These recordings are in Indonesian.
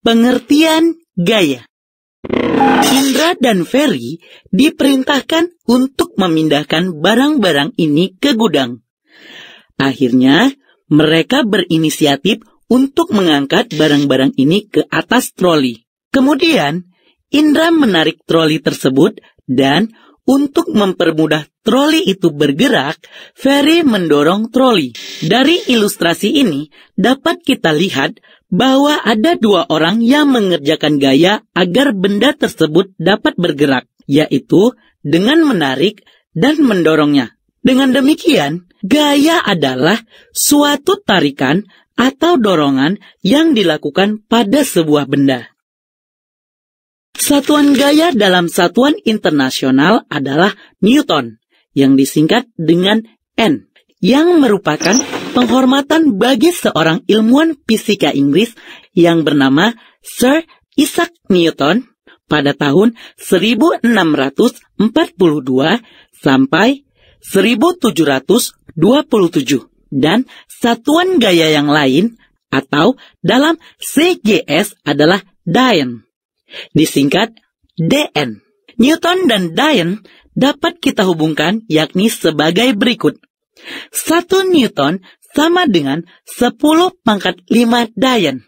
Pengertian gaya Indra dan Ferry diperintahkan untuk memindahkan barang-barang ini ke gudang. Akhirnya, mereka berinisiatif untuk mengangkat barang-barang ini ke atas troli. Kemudian, Indra menarik troli tersebut dan untuk mempermudah troli itu bergerak, Ferry mendorong troli. Dari ilustrasi ini, dapat kita lihat bahwa ada dua orang yang mengerjakan gaya agar benda tersebut dapat bergerak, yaitu dengan menarik dan mendorongnya. Dengan demikian, gaya adalah suatu tarikan atau dorongan yang dilakukan pada sebuah benda. Satuan gaya dalam satuan internasional adalah Newton, yang disingkat dengan N, yang merupakan penghormatan bagi seorang ilmuwan fisika Inggris yang bernama Sir Isaac Newton pada tahun 1642 sampai 1727 dan satuan gaya yang lain atau dalam CGS adalah dyne disingkat DN. Newton dan Dian dapat kita hubungkan yakni sebagai berikut. 1 Newton sama dengan 10 pangkat 5 Dian.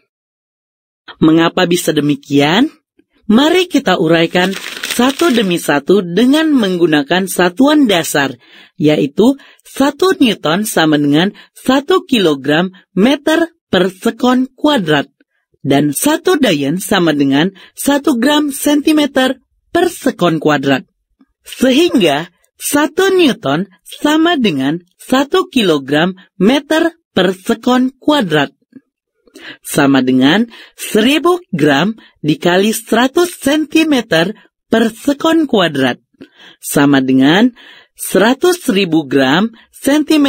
Mengapa bisa demikian? Mari kita uraikan satu demi satu dengan menggunakan satuan dasar, yaitu 1 Newton sama dengan 1 kilogram meter per sekon kuadrat dan satu dayan sama dengan 1 gram sentimeter per sekon kuadrat. Sehingga satu newton sama dengan 1 kilogram meter per sekon kuadrat. Sama dengan 1000 gram dikali 100 cm per sekon kuadrat. Sama dengan 100.000 gram cm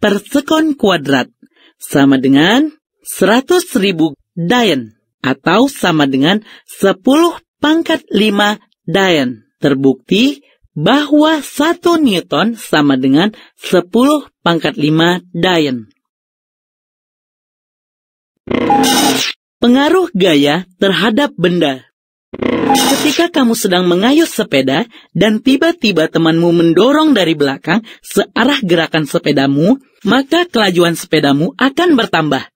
per sekon kuadrat. Sama dengan 100.000 dayan atau sama dengan 10 pangkat 5 dayan. Terbukti bahwa 1 Newton sama dengan 10 pangkat 5 dayan. Pengaruh gaya terhadap benda Ketika kamu sedang mengayuh sepeda dan tiba-tiba temanmu mendorong dari belakang searah gerakan sepedamu, maka kelajuan sepedamu akan bertambah.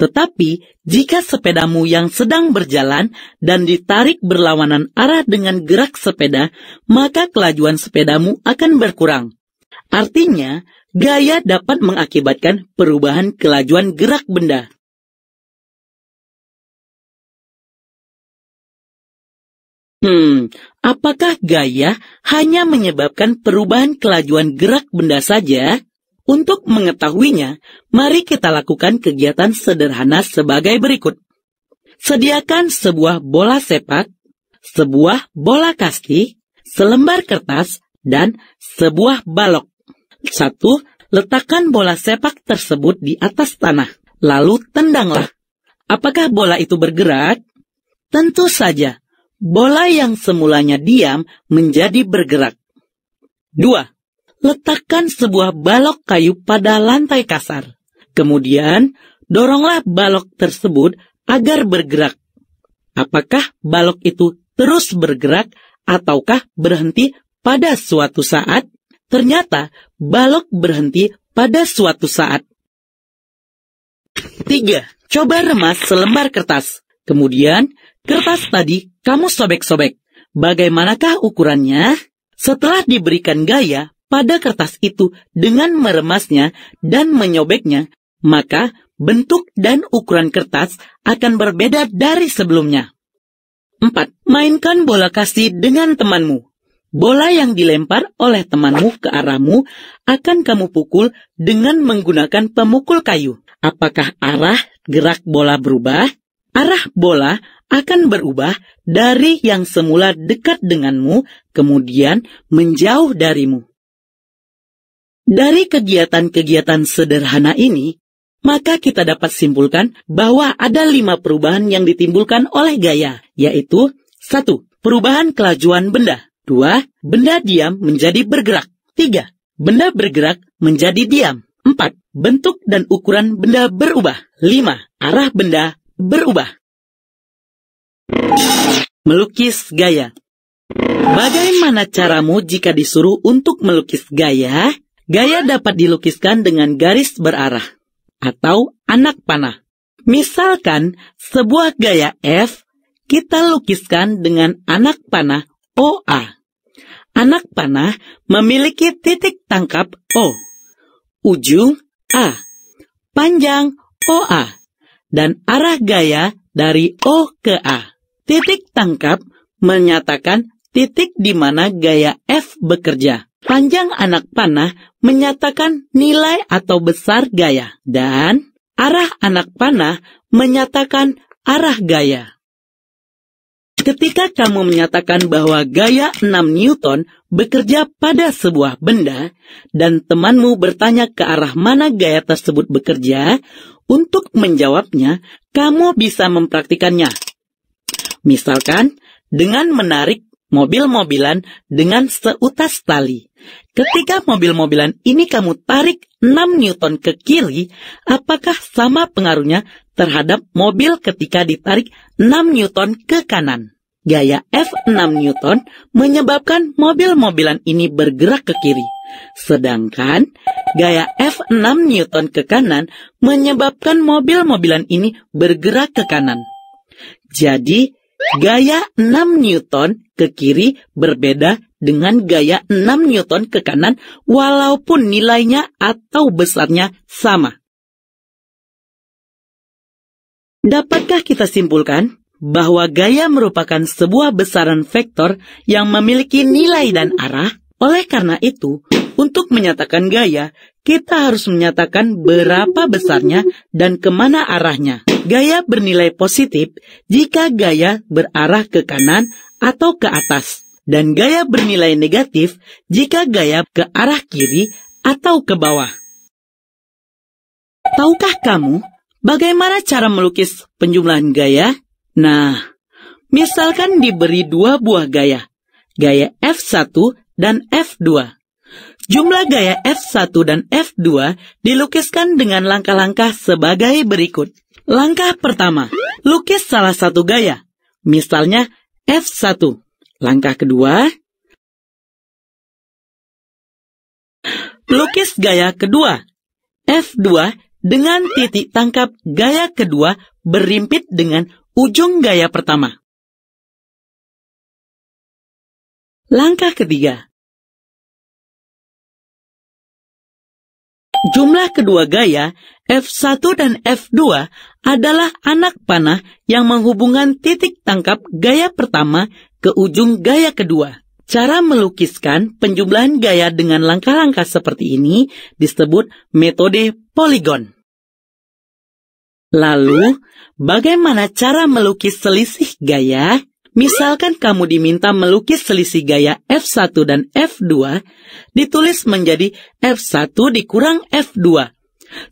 Tetapi jika sepedamu yang sedang berjalan dan ditarik berlawanan arah dengan gerak sepeda, maka kelajuan sepedamu akan berkurang. Artinya, gaya dapat mengakibatkan perubahan kelajuan gerak benda. Hmm, apakah gaya hanya menyebabkan perubahan kelajuan gerak benda saja? Untuk mengetahuinya, mari kita lakukan kegiatan sederhana sebagai berikut. Sediakan sebuah bola sepak, sebuah bola kasti, selembar kertas, dan sebuah balok. Satu, Letakkan bola sepak tersebut di atas tanah, lalu tendanglah. Apakah bola itu bergerak? Tentu saja, bola yang semulanya diam menjadi bergerak. Dua letakkan sebuah balok kayu pada lantai kasar. Kemudian, doronglah balok tersebut agar bergerak. Apakah balok itu terus bergerak ataukah berhenti pada suatu saat? Ternyata, balok berhenti pada suatu saat. 3. Coba remas selembar kertas. Kemudian, kertas tadi kamu sobek-sobek. Bagaimanakah ukurannya? Setelah diberikan gaya, pada kertas itu dengan meremasnya dan menyobeknya, maka bentuk dan ukuran kertas akan berbeda dari sebelumnya. 4. Mainkan bola kasih dengan temanmu. Bola yang dilempar oleh temanmu ke arahmu akan kamu pukul dengan menggunakan pemukul kayu. Apakah arah gerak bola berubah? Arah bola akan berubah dari yang semula dekat denganmu, kemudian menjauh darimu. Dari kegiatan-kegiatan sederhana ini, maka kita dapat simpulkan bahwa ada lima perubahan yang ditimbulkan oleh gaya, yaitu satu Perubahan kelajuan benda. dua Benda diam menjadi bergerak. tiga Benda bergerak menjadi diam. empat Bentuk dan ukuran benda berubah. lima Arah benda berubah. Melukis gaya Bagaimana caramu jika disuruh untuk melukis gaya? Gaya dapat dilukiskan dengan garis berarah atau anak panah. Misalkan sebuah gaya F kita lukiskan dengan anak panah OA. Anak panah memiliki titik tangkap O, ujung A, panjang OA, dan arah gaya dari O ke A. Titik tangkap menyatakan titik di mana gaya F bekerja. Panjang anak panah menyatakan nilai atau besar gaya, dan arah anak panah menyatakan arah gaya. Ketika kamu menyatakan bahwa gaya 6 Newton bekerja pada sebuah benda, dan temanmu bertanya ke arah mana gaya tersebut bekerja, untuk menjawabnya, kamu bisa mempraktikannya. Misalkan, dengan menarik mobil-mobilan dengan seutas tali. Ketika mobil-mobilan ini kamu tarik 6 Newton ke kiri, apakah sama pengaruhnya terhadap mobil ketika ditarik 6 Newton ke kanan? Gaya F6 Newton menyebabkan mobil-mobilan ini bergerak ke kiri. Sedangkan gaya F6 Newton ke kanan menyebabkan mobil-mobilan ini bergerak ke kanan. Jadi, Gaya 6 Newton ke kiri berbeda dengan gaya 6 Newton ke kanan walaupun nilainya atau besarnya sama. Dapatkah kita simpulkan bahwa gaya merupakan sebuah besaran vektor yang memiliki nilai dan arah? Oleh karena itu, untuk menyatakan gaya, kita harus menyatakan berapa besarnya dan kemana arahnya. Gaya bernilai positif jika gaya berarah ke kanan atau ke atas, dan gaya bernilai negatif jika gaya ke arah kiri atau ke bawah. Tahukah kamu bagaimana cara melukis penjumlahan gaya? Nah, misalkan diberi dua buah gaya, gaya F1 dan F2. Jumlah gaya F1 dan F2 dilukiskan dengan langkah-langkah sebagai berikut. Langkah pertama, lukis salah satu gaya, misalnya F1. Langkah kedua, lukis gaya kedua, F2 dengan titik tangkap gaya kedua berimpit dengan ujung gaya pertama. Langkah ketiga, Jumlah kedua gaya F1 dan F2 adalah anak panah yang menghubungkan titik tangkap gaya pertama ke ujung gaya kedua. Cara melukiskan penjumlahan gaya dengan langkah-langkah seperti ini disebut metode poligon. Lalu, bagaimana cara melukis selisih gaya? Misalkan kamu diminta melukis selisih gaya F1 dan F2, ditulis menjadi F1 dikurang F2.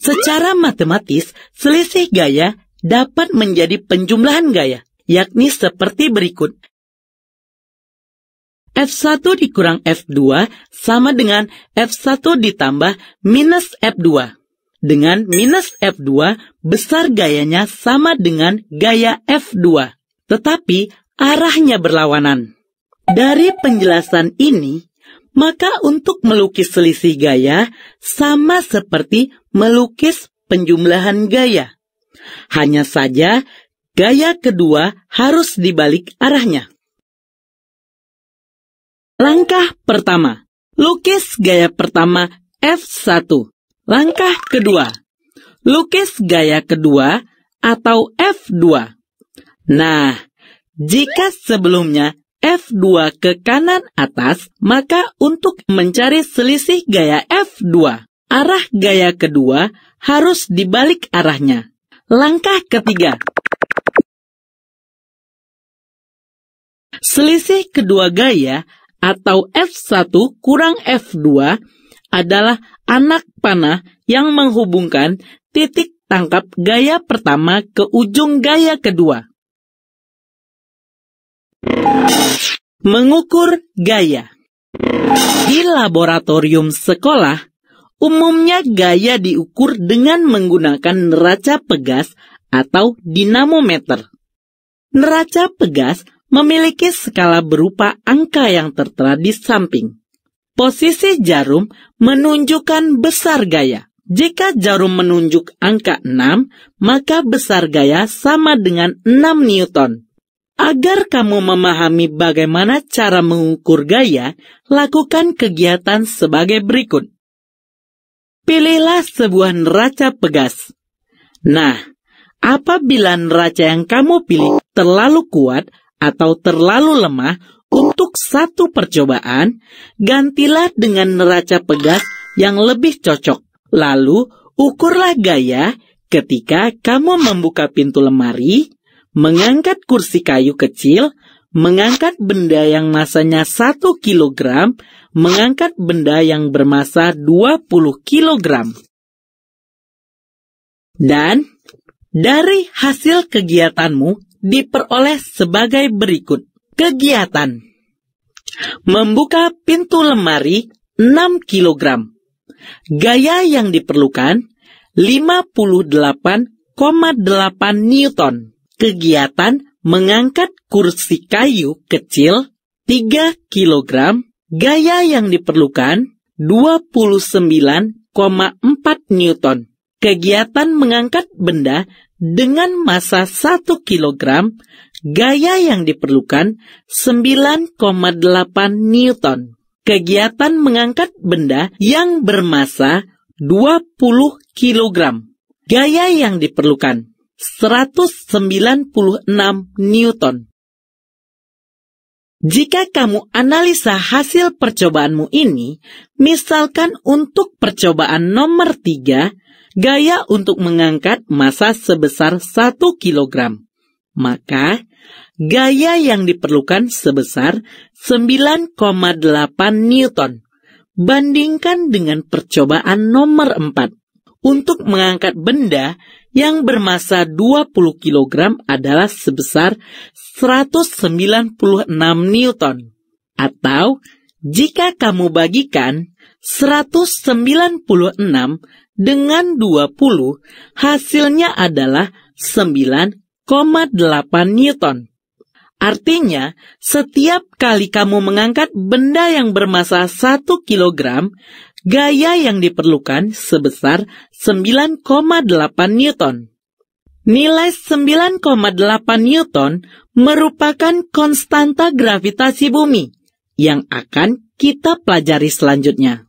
Secara matematis, selisih gaya dapat menjadi penjumlahan gaya, yakni seperti berikut. F1 dikurang F2 sama dengan F1 ditambah minus F2. Dengan minus F2, besar gayanya sama dengan gaya F2. Tetapi arahnya berlawanan. Dari penjelasan ini, maka untuk melukis selisih gaya sama seperti melukis penjumlahan gaya. Hanya saja, gaya kedua harus dibalik arahnya. Langkah pertama, lukis gaya pertama F1. Langkah kedua, lukis gaya kedua atau F2. Nah, jika sebelumnya F2 ke kanan atas, maka untuk mencari selisih gaya F2, arah gaya kedua harus dibalik arahnya. Langkah ketiga. Selisih kedua gaya atau F1 kurang F2 adalah anak panah yang menghubungkan titik tangkap gaya pertama ke ujung gaya kedua. Mengukur gaya Di laboratorium sekolah, umumnya gaya diukur dengan menggunakan neraca pegas atau dinamometer. Neraca pegas memiliki skala berupa angka yang tertera di samping. Posisi jarum menunjukkan besar gaya. Jika jarum menunjuk angka 6, maka besar gaya sama dengan 6 Newton. Agar kamu memahami bagaimana cara mengukur gaya, lakukan kegiatan sebagai berikut. Pilihlah sebuah neraca pegas. Nah, apabila neraca yang kamu pilih terlalu kuat atau terlalu lemah untuk satu percobaan, gantilah dengan neraca pegas yang lebih cocok. Lalu, ukurlah gaya ketika kamu membuka pintu lemari, mengangkat kursi kayu kecil, mengangkat benda yang masanya 1 kilogram, mengangkat benda yang bermasa 20 kilogram. Dan dari hasil kegiatanmu diperoleh sebagai berikut. Kegiatan Membuka pintu lemari 6 kg. Gaya yang diperlukan 58,8 Newton kegiatan mengangkat kursi kayu kecil 3 kg, gaya yang diperlukan 29,4 Newton. Kegiatan mengangkat benda dengan massa 1 kg, gaya yang diperlukan 9,8 Newton. Kegiatan mengangkat benda yang bermassa 20 kg, gaya yang diperlukan 196 Newton. Jika kamu analisa hasil percobaanmu ini, misalkan untuk percobaan nomor 3, gaya untuk mengangkat massa sebesar 1 kg, maka gaya yang diperlukan sebesar 9,8 Newton. Bandingkan dengan percobaan nomor 4. Untuk mengangkat benda yang bermassa 20 kg adalah sebesar 196 Newton. Atau jika kamu bagikan 196 dengan 20, hasilnya adalah 9,8 Newton. Artinya, setiap kali kamu mengangkat benda yang bermasa 1 kilogram gaya yang diperlukan sebesar 9,8 Newton. Nilai 9,8 Newton merupakan konstanta gravitasi bumi yang akan kita pelajari selanjutnya.